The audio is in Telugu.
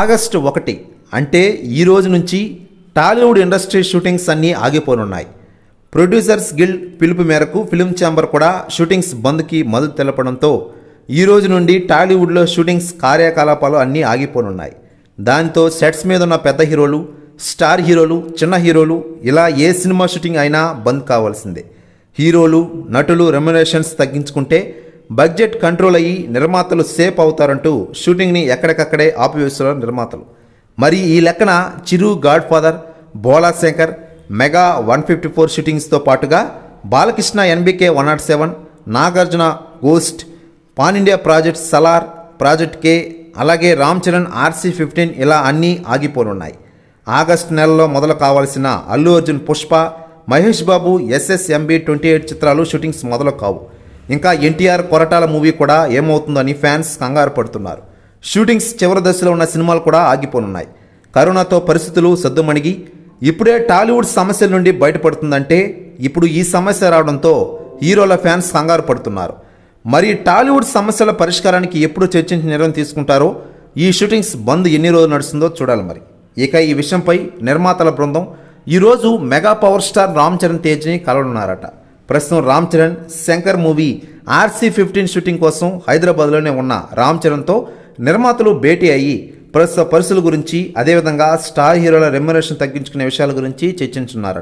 ఆగస్టు ఒకటి అంటే ఈ రోజు నుంచి టాలీవుడ్ ఇండస్ట్రీ షూటింగ్స్ అన్నీ ఆగిపోనున్నాయి ప్రొడ్యూసర్స్ గిల్డ్ పిలుపు మేరకు ఫిల్మ్ ఛాంబర్ కూడా షూటింగ్స్ బంద్కి మద్దతు తెలపడంతో ఈ రోజు నుండి టాలీవుడ్లో షూటింగ్స్ కార్యకలాపాలు అన్నీ ఆగిపోనున్నాయి దాంతో సెట్స్ మీద ఉన్న పెద్ద హీరోలు స్టార్ హీరోలు చిన్న హీరోలు ఇలా ఏ సినిమా షూటింగ్ అయినా బంద్ కావాల్సిందే హీరోలు నటులు రెమ్యునేషన్స్ తగ్గించుకుంటే బడ్జెట్ కంట్రోల్ అయ్యి నిర్మాతలు సేఫ్ అవుతారంటూ షూటింగ్ని ఎక్కడికక్కడే ఆపివేస్తున్నారు నిర్మాతలు మరి ఈ లెక్కన Chiru Godfather Bhola Shankar mega one fifty four షూటింగ్స్తో పాటుగా Balakrishna NBK one not seven Nagarjuna ghost pan India project Salaar project K అలాగే రామ్ చరణ్ ఆర్సీ ఫిఫ్టీన్ ఇలా అన్నీ ఆగిపోనున్నాయి ఆగస్టు నెలలో మొదలు కావాల్సిన Allu Arjun Pushpa Mahesh Babu SSMB twenty eight చిత్రాలు షూటింగ్స్ మొదలు కావు ఇంకా ఎన్టీఆర్ కొరటాల మూవీ కూడా ఏమవుతుందని ఫ్యాన్స్ కంగారు పడుతున్నారు షూటింగ్స్ చివరి దశలో ఉన్న సినిమాలు కూడా ఆగిపోనున్నాయి కరోనాతో పరిస్థితులు సద్దుమణిగి ఇప్పుడే టాలీవుడ్ సమస్యల నుండి బయటపడుతుందంటే ఇప్పుడు ఈ సమస్య రావడంతో హీరోల ఫ్యాన్స్ కంగారు పడుతున్నారు మరి టాలీవుడ్ సమస్యల పరిష్కారానికి ఎప్పుడు చర్చించి నిర్ణయం తీసుకుంటారో ఈ షూటింగ్స్ బంద్ ఎన్ని రోజులు నడుస్తుందో చూడాలి మరి ఇక ఈ విషయంపై నిర్మాతల బృందం ఈరోజు mega power star Ram Charan తేజ్ని కలవనున్నారట ప్రస్తుతం Ram Charan Shankar movie RC fifteen shooting కోసం హైదరాబాద్లోనే ఉన్న రామ్ చరణ్తో నిర్మాతలు భేటీ అయ్యి ప్రస్తుత పరిస్థితుల గురించి అదేవిధంగా స్టార్ హీరోల రెమ్యునరేషన్ తగ్గించుకునే విషయాల గురించి చర్చించున్నారు